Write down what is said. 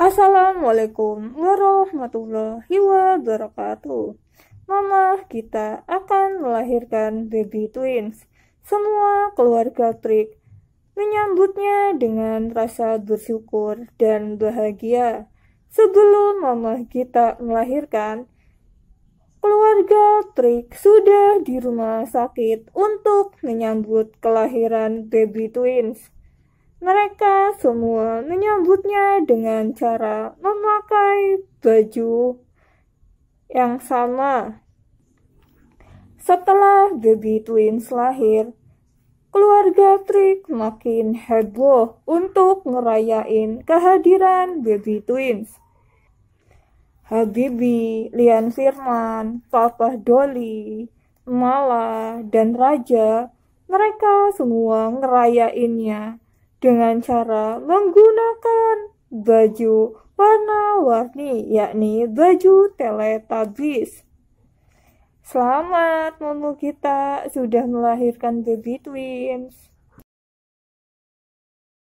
Assalamualaikum warahmatullahi wabarakatuh. Mama kita akan melahirkan baby twins. Semua keluarga Trik menyambutnya dengan rasa bersyukur dan bahagia. Sebelum mama kita melahirkan, keluarga Trik sudah di rumah sakit untuk menyambut kelahiran baby twins. Mereka semua menyambutnya dengan cara memakai baju yang sama. Setelah baby twins lahir, keluarga Trick makin heboh untuk ngerayain kehadiran baby twins. Habibi, Lian Firman, Papa Doli, Mala, dan Raja, mereka semua ngerayainnya dengan cara menggunakan baju warna-warni yakni baju teletabis. Selamat mumu kita sudah melahirkan baby twins.